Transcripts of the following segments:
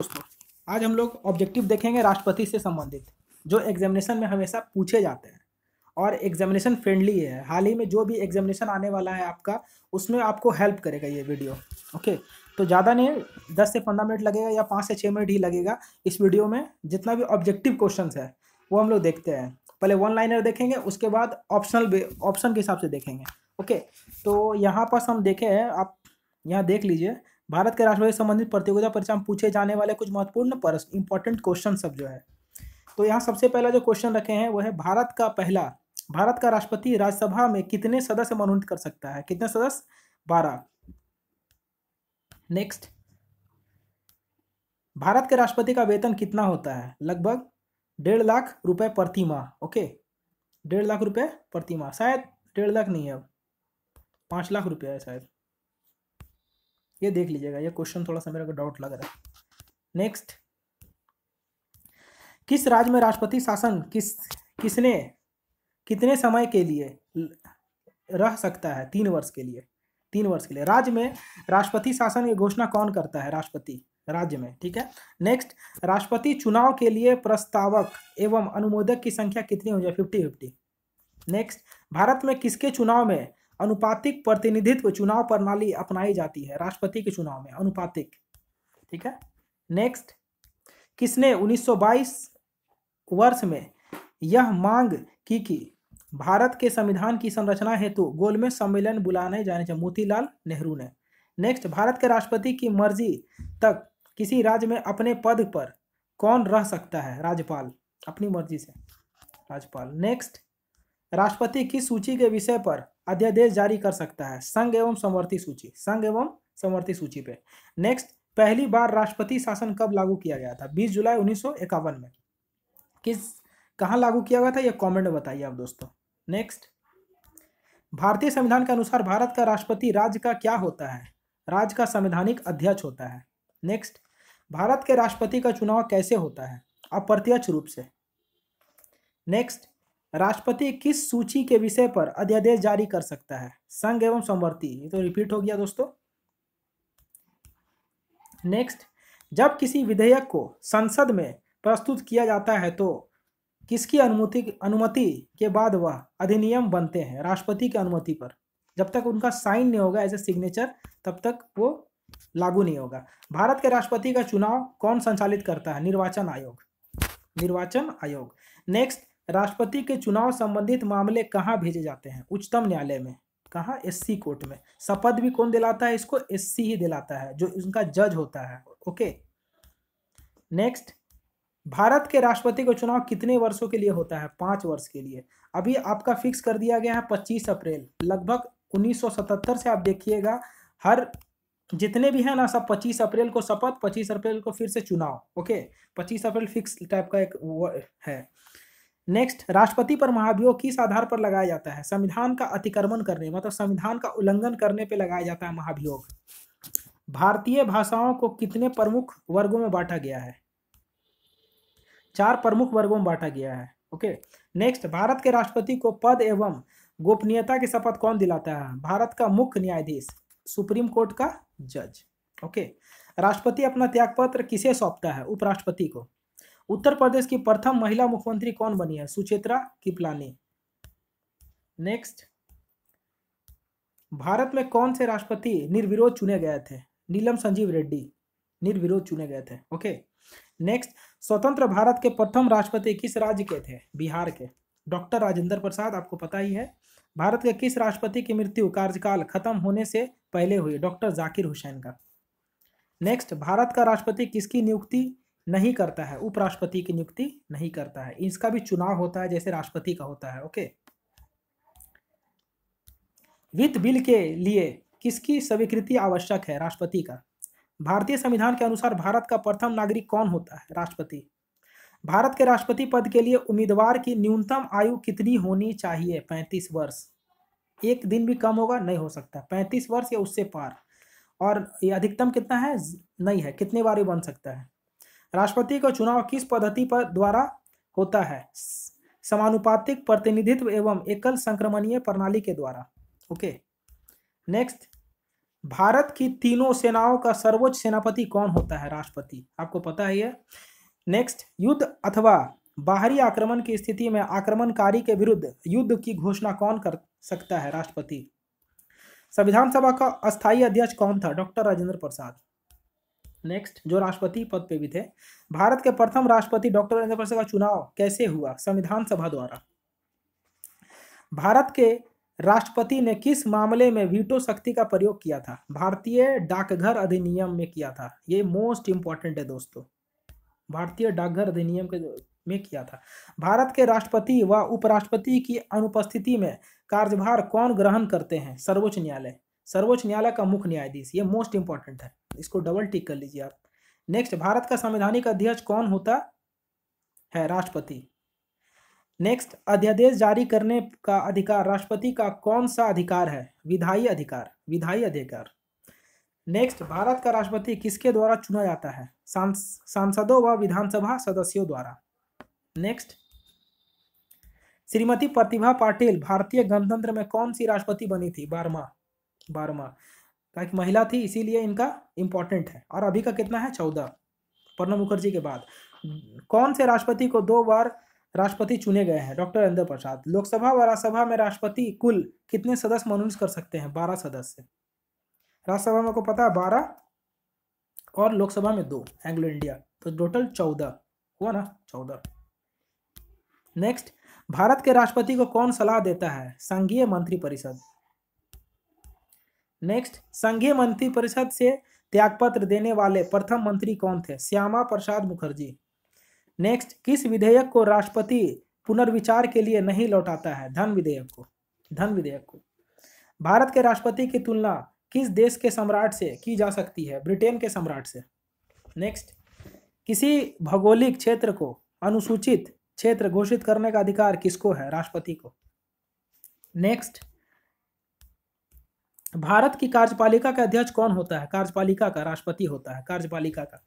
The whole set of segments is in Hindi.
दोस्तों आज हम लोग ऑब्जेक्टिव देखेंगे राष्ट्रपति से संबंधित जो एग्जामिनेशन में हमेशा पूछे जाते हैं और एग्जामिनेशन फ्रेंडली है हाल ही में जो भी एग्जामिनेशन आने वाला है आपका उसमें आपको हेल्प करेगा ये वीडियो ओके तो ज़्यादा नहीं दस से पंद्रह मिनट लगेगा या पाँच से छः मिनट ही लगेगा इस वीडियो में जितना भी ऑब्जेक्टिव क्वेश्चन है वो हम लोग देखते हैं पहले वन लाइनर देखेंगे उसके बाद ऑप्शनल ऑप्शन के हिसाब से देखेंगे ओके तो यहाँ पर हम देखें आप यहाँ देख लीजिए भारत के राष्ट्रपति संबंधित प्रतियोगिता परीक्षा में पूछे जाने वाले कुछ महत्वपूर्ण प्रश्न इंपॉर्टेंट क्वेश्चन सब जो है तो यहाँ सबसे पहला जो क्वेश्चन रखे हैं वो है भारत का पहला भारत का राष्ट्रपति राज्यसभा में कितने सदस्य मनोनीत कर सकता है कितने सदस्य बारह नेक्स्ट भारत के राष्ट्रपति का वेतन कितना होता है लगभग डेढ़ लाख रुपए प्रति माह ओके डेढ़ लाख रुपए प्रति माह शायद डेढ़ लाख नहीं है अब पांच लाख रुपया है शायद ये देख लीजिएगा ये क्वेश्चन थोड़ा सा मेरे को डाउट लग रहा है नेक्स्ट किस राज्य में राष्ट्रपति शासन किस किसने कितने समय के लिए रह सकता है तीन वर्ष के लिए तीन वर्ष के लिए राज्य में राष्ट्रपति शासन की घोषणा कौन करता है राष्ट्रपति राज्य में ठीक है नेक्स्ट राष्ट्रपति चुनाव के लिए प्रस्तावक एवं अनुमोदक की संख्या कितनी हो जाए फिफ्टी फिफ्टी नेक्स्ट भारत में किसके चुनाव में अनुपातिक प्रतिनिधित्व चुनाव प्रणाली अपनाई जाती है राष्ट्रपति के चुनाव में अनुपातिक ठीक है नेक्स्ट किसने 1922 वर्ष में यह मांग की कि भारत के संविधान की संरचना हेतु गोलमेज सम्मेलन बुलाने जाने चाहिए मोतीलाल नेहरू ने नेक्स्ट भारत के राष्ट्रपति की मर्जी तक किसी राज्य में अपने पद पर कौन रह सकता है राज्यपाल अपनी मर्जी से राज्यपाल नेक्स्ट राष्ट्रपति की सूची के विषय पर अध्यादेश जारी कर सकता है संघ एवं समवर्ती सूची संघ एवं समवर्ती सूची पे नेक्स्ट पहली बार राष्ट्रपति शासन कब लागू किया गया था 20 जुलाई उन्नीस में किस कहाँ लागू किया गया था यह कमेंट बताइए आप दोस्तों नेक्स्ट भारतीय संविधान के अनुसार भारत का राष्ट्रपति राज्य का क्या होता है राज्य का संवैधानिक अध्यक्ष होता है नेक्स्ट भारत के राष्ट्रपति का चुनाव कैसे होता है अप्रत्यक्ष रूप से नेक्स्ट राष्ट्रपति किस सूची के विषय पर अध्यादेश जारी कर सकता है संघ एवं संवर्ती ये तो रिपीट हो गया दोस्तों नेक्स्ट जब किसी विधेयक को संसद में प्रस्तुत किया जाता है तो किसकी अनुमति अनुमति के बाद वह अधिनियम बनते हैं राष्ट्रपति की अनुमति पर जब तक उनका साइन नहीं होगा एज ए सिग्नेचर तब तक वो लागू नहीं होगा भारत के राष्ट्रपति का चुनाव कौन संचालित करता है निर्वाचन आयोग निर्वाचन आयोग नेक्स्ट राष्ट्रपति के चुनाव संबंधित मामले कहाँ भेजे जाते हैं उच्चतम न्यायालय में कहाँ एस कोर्ट में शपथ भी कौन दिलाता है इसको एस ही दिलाता है जो उनका जज होता है ओके नेक्स्ट भारत के राष्ट्रपति का चुनाव कितने वर्षों के लिए होता है पाँच वर्ष के लिए अभी आपका फिक्स कर दिया गया है पच्चीस अप्रैल लगभग 1977 से आप देखिएगा हर जितने भी हैं ना सब 25 अप्रैल को शपथ 25 अप्रैल को फिर से चुनाव ओके 25 अप्रैल फिक्स टाइप का एक है नेक्स्ट राष्ट्रपति पर महाभियोग किस आधार पर लगाया जाता है संविधान का अतिक्रमण करने मतलब संविधान का उल्लंघन करने पर लगाया जाता है महाभियोग भारतीय भाषाओं को कितने प्रमुख वर्गों में बांटा गया है चार प्रमुख वर्गों में बांटा गया है ओके नेक्स्ट भारत के राष्ट्रपति को पद एवं गोपनीयता की शपथ कौन दिलाता है भारत का मुख्य न्यायाधीश सुप्रीम कोर्ट का जज ओके राष्ट्रपति अपना त्यागपत्र किसे सौंपता है उपराष्ट्रपति को उत्तर प्रदेश की प्रथम महिला मुख्यमंत्री कौन बनी है सुचेत्रा किपलानी नेक्स्ट भारत में कौन से राष्ट्रपति निर्विरोध चुने गए थे नीलम संजीव रेड्डी निर्विरोध चुने गए थे ओके नेक्स्ट स्वतंत्र भारत के प्रथम राष्ट्रपति किस राज्य के थे बिहार के डॉक्टर राजेंद्र प्रसाद आपको पता ही है भारत के किस राष्ट्रपति की मृत्यु कार्यकाल खत्म होने से पहले हुई डॉक्टर जाकिर हुसैन का नेक्स्ट भारत का राष्ट्रपति किसकी नियुक्ति नहीं करता है उपराष्ट्रपति की नियुक्ति नहीं करता है इसका भी चुनाव होता है जैसे राष्ट्रपति का होता है ओके वित्त बिल के लिए किसकी स्वीकृति आवश्यक है राष्ट्रपति का भारतीय संविधान के अनुसार भारत का प्रथम नागरिक कौन होता है राष्ट्रपति भारत के राष्ट्रपति पद के लिए उम्मीदवार की न्यूनतम आयु कितनी होनी चाहिए पैंतीस वर्ष एक दिन भी कम होगा नहीं हो सकता पैंतीस वर्ष या उससे पार और ये अधिकतम कितना है नहीं है कितने बार भी बन सकता है राष्ट्रपति का चुनाव किस पद्धति पर द्वारा होता है समानुपातिक प्रतिनिधित्व एवं एकल संक्रमणीय प्रणाली के द्वारा ओके नेक्स्ट भारत की तीनों सेनाओं का सर्वोच्च सेनापति कौन होता है राष्ट्रपति आपको पता ही है नेक्स्ट युद्ध अथवा बाहरी आक्रमण की स्थिति में आक्रमणकारी के विरुद्ध युद्ध की घोषणा कौन कर सकता है राष्ट्रपति संविधान सभा का अस्थायी अध्यक्ष कौन था डॉक्टर राजेंद्र प्रसाद नेक्स्ट जो राष्ट्रपति पद पे भी थे भारत के प्रथम राष्ट्रपति डॉक्टर राजेंद्र प्रसाद का चुनाव कैसे हुआ संविधान सभा द्वारा भारत के राष्ट्रपति ने किस मामले में वीटो शक्ति का प्रयोग किया था भारतीय डाकघर अधिनियम में किया था ये मोस्ट इंपॉर्टेंट है दोस्तों भारतीय डाकघर अधिनियम के में किया था भारत के राष्ट्रपति व उपराष्ट्रपति की अनुपस्थिति में कार्यभार कौन ग्रहण करते हैं सर्वोच्च न्यायालय सर्वोच्च न्यायालय का मुख्य न्यायाधीश ये मोस्ट इंपॉर्टेंट है इसको डबल टिक कर लीजिए आप नेक्स्ट भारत का संवैधानिक अध्यक्ष कौन होता है राष्ट्रपति नेक्स्ट अध्यादेश जारी करने का अधिकार राष्ट्रपति का कौन सा अधिकार है विधायी अधिकार विधायी अधिकार नेक्स्ट भारत का राष्ट्रपति किसके द्वारा चुना जाता है सांसदों व विधानसभा सदस्यों द्वारा नेक्स्ट श्रीमती प्रतिभा पाटिल भारतीय गणतंत्र में कौन सी राष्ट्रपति बनी थी बारवा बारहवा कहा कि महिला थी इसीलिए इनका इम्पोर्टेंट है और अभी का कितना है चौदह प्रणब मुखर्जी के बाद कौन से राष्ट्रपति को दो बार राष्ट्रपति चुने गए हैं डॉक्टर राजेंद्र प्रसाद लोकसभा व राज्यसभा में राष्ट्रपति कुल कितने सदस्य मनोनीत कर सकते हैं बारह सदस्य राज्यसभा में को पता है बारह और लोकसभा में दो एंग्लो इंडिया तो टोटल चौदह हुआ ना चौदह नेक्स्ट भारत के राष्ट्रपति को कौन सलाह देता है संघीय मंत्रिपरिषद नेक्स्ट संघीय मंत्री परिषद से त्यागपत्र देने वाले प्रथम मंत्री कौन थे श्यामा प्रसाद मुखर्जी नेक्स्ट किस विधेयक को राष्ट्रपति पुनर्विचार के लिए नहीं लौटाता है धन विधेयक को धन विधेयक को भारत के राष्ट्रपति की तुलना किस देश के सम्राट से की जा सकती है ब्रिटेन के सम्राट से नेक्स्ट किसी भौगोलिक क्षेत्र को अनुसूचित क्षेत्र घोषित करने का अधिकार किसको है राष्ट्रपति को नेक्स्ट भारत की कार्यपालिका का अध्यक्ष कौन होता है कार्यपालिका का राष्ट्रपति होता है कार्यपालिका का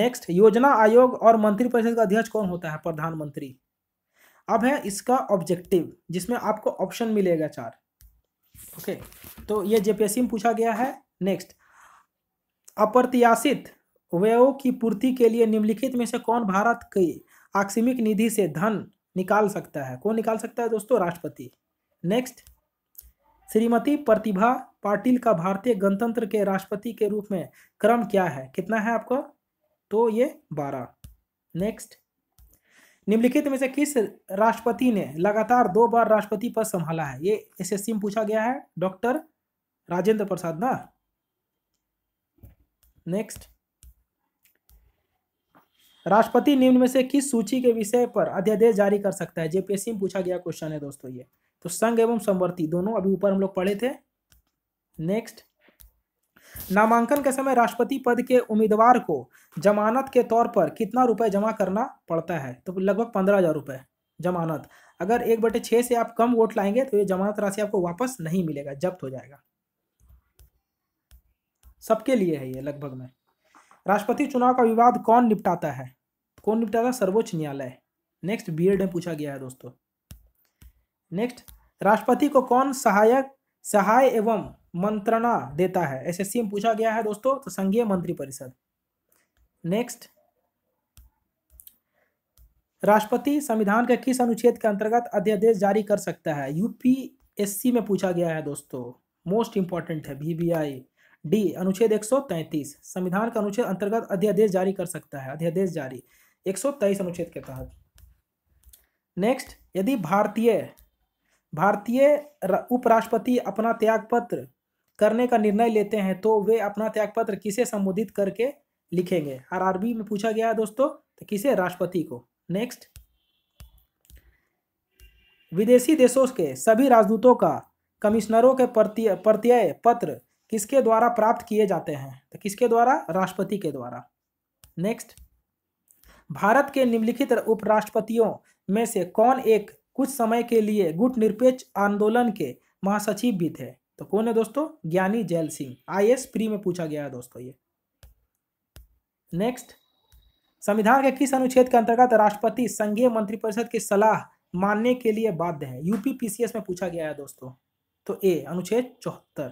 नेक्स्ट योजना आयोग और मंत्रिपरिषद का अध्यक्ष कौन होता है प्रधानमंत्री अब है इसका ऑब्जेक्टिव जिसमें आपको ऑप्शन मिलेगा चार ओके तो ये जेपीएससी में पूछा गया है नेक्स्ट अप्रत्याशित व्ययों की पूर्ति के लिए निम्नलिखित में से कौन भारत की आकस्मिक निधि से धन निकाल सकता है कौन निकाल सकता है दोस्तों राष्ट्रपति नेक्स्ट श्रीमती प्रतिभा पाटिल का भारतीय गणतंत्र के राष्ट्रपति के रूप में क्रम क्या है कितना है आपका तो ये बारह नेक्स्ट निम्नलिखित में से किस राष्ट्रपति ने लगातार दो बार राष्ट्रपति पद संभाला है ये एस में पूछा गया है डॉक्टर राजेंद्र प्रसाद ना नेक्स्ट राष्ट्रपति निम्न में से किस सूची के विषय पर अध्यादेश जारी कर सकता है जेपीएससी में पूछा गया क्वेश्चन है दोस्तों ये तो संघ एवं समवर्ती दोनों अभी ऊपर हम लोग पढ़े थे नेक्स्ट नामांकन के समय राष्ट्रपति पद के उम्मीदवार को जमानत के तौर पर कितना रुपए जमा करना पड़ता है तो लगभग पंद्रह हज़ार रुपये जमानत अगर एक बटे छः से आप कम वोट लाएंगे तो ये जमानत राशि आपको वापस नहीं मिलेगा जब्त हो जाएगा सबके लिए है ये लगभग में राष्ट्रपति चुनाव का विवाद कौन निपटाता है कौन निपटाता सर्वोच्च न्यायालय नेक्स्ट बी में पूछा गया है दोस्तों नेक्स्ट राष्ट्रपति को कौन सहायक सहाय एवं मंत्रणा देता है एस में पूछा गया है दोस्तों तो संघीय मंत्री परिषद नेक्स्ट राष्ट्रपति संविधान के किस अनुच्छेद के अंतर्गत अध्यादेश जारी कर सकता है यूपीएससी में पूछा गया है दोस्तों मोस्ट इंपॉर्टेंट है बीबीआई डी अनुच्छेद 133 संविधान का अनुच्छेद अंतर्गत अध्यादेश जारी कर सकता है अध्यादेश जारी एक अनुच्छेद के तहत नेक्स्ट यदि भारतीय भारतीय उपराष्ट्रपति अपना त्यागपत्र करने का निर्णय लेते हैं तो वे अपना त्यागपत्र किसे संबोधित करके लिखेंगे आरआरबी में पूछा गया है दोस्तों तो किसे राष्ट्रपति को नेक्स्ट विदेशी देशों के सभी राजदूतों का कमिश्नरों के प्रत्यय प्रत्यय पत्र किसके द्वारा प्राप्त किए जाते हैं तो किसके द्वारा राष्ट्रपति के द्वारा नेक्स्ट भारत के निम्नलिखित उपराष्ट्रपतियों में से कौन एक कुछ समय के लिए गुट निरपेक्ष आंदोलन के महासचिव भी थे तो कौन है दोस्तों Giani Zail Singh I S pre में पूछा गया है दोस्तों ये नेक्स्ट संविधान के किस अनुच्छेद के अंतर्गत राष्ट्रपति संघीय मंत्रिपरिषद की सलाह मानने के लिए बाध्य है यूपी पीसीएस में पूछा गया है दोस्तों तो ए अनुच्छेद चौहत्तर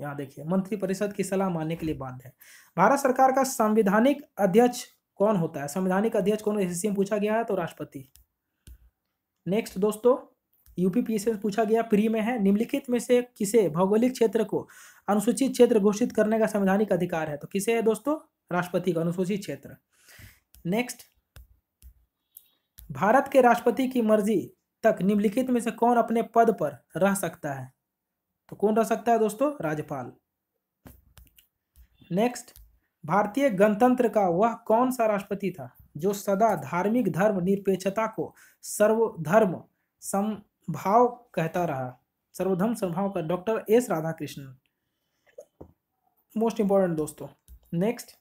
यहाँ देखिए मंत्रिपरिषद की सलाह मानने के लिए बाध्य है भारत सरकार का संविधानिक अध्यक्ष कौन होता है संविधानिक अध्यक्ष कौन एसएससी में पूछा गया है तो राष्ट्रपति नेक्स्ट दोस्तों यूपी पीएसएस पूछा गया प्री में है निम्नलिखित में से किसे भौगोलिक क्षेत्र को अनुसूचित क्षेत्र घोषित करने का संवैधानिक अधिकार है तो किसे है दोस्तों राष्ट्रपति का अनुसूचित क्षेत्र नेक्स्ट भारत के राष्ट्रपति की मर्जी तक निम्नलिखित में से कौन अपने पद पर रह सकता है तो कौन रह सकता है दोस्तों राज्यपाल नेक्स्ट भारतीय गणतंत्र का वह कौन सा राष्ट्रपति था जो सदा धार्मिक धर्म निरपेक्षता को सर्वधर्म संभाव कहता रहा सर्वधर्म संभाव का doctor S Radhakrishnan most important दोस्तों नेक्स्ट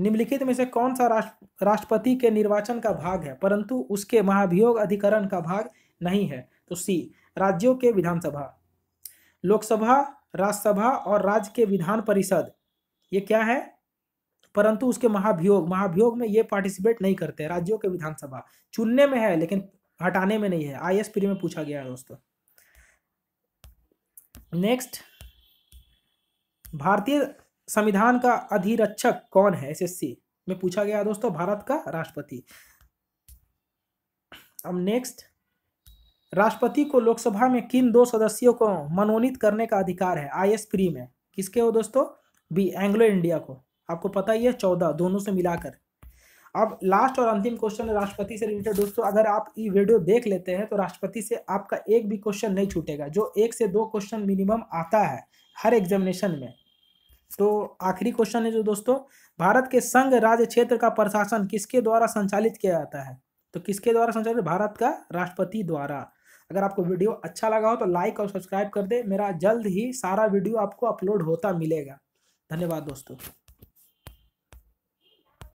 निम्नलिखित में से कौन सा राष्ट्र राष्ट्रपति के निर्वाचन का भाग है परंतु उसके महाभियोग अधिकरण का भाग नहीं है तो सी राज्यों के विधानसभा लोकसभा राज्यसभा और राज्य के विधान परिषद ये क्या है परंतु उसके महाभियोग महाभियोग में ये पार्टिसिपेट नहीं करते राज्यों के विधानसभा चुनने में है लेकिन हटाने में नहीं है आई एस में पूछा गया है दोस्तों नेक्स्ट भारतीय संविधान का अधिरक्षक कौन है एसएससी में पूछा गया दोस्तों भारत का राष्ट्रपति अब नेक्स्ट राष्ट्रपति को लोकसभा में किन दो सदस्यों को मनोनीत करने का अधिकार है आई एस में किसके हो दोस्तों बी एंग्लो इंडिया को आपको पता ही है चौदह दोनों से मिलाकर अब लास्ट और अंतिम क्वेश्चन है राष्ट्रपति से रिलेटेड दोस्तों अगर आप ये वीडियो देख लेते हैं तो राष्ट्रपति से आपका एक भी क्वेश्चन नहीं छूटेगा जो एक से दो क्वेश्चन मिनिमम आता है हर एग्जामिनेशन में तो आखिरी क्वेश्चन है जो दोस्तों भारत के संघ राज्य क्षेत्र का प्रशासन किसके द्वारा संचालित किया जाता है तो किसके द्वारा संचालित भारत का राष्ट्रपति द्वारा अगर आपको वीडियो अच्छा लगा हो तो लाइक और सब्सक्राइब कर दे मेरा जल्द ही सारा वीडियो आपको अपलोड होता मिलेगा धन्यवाद दोस्तों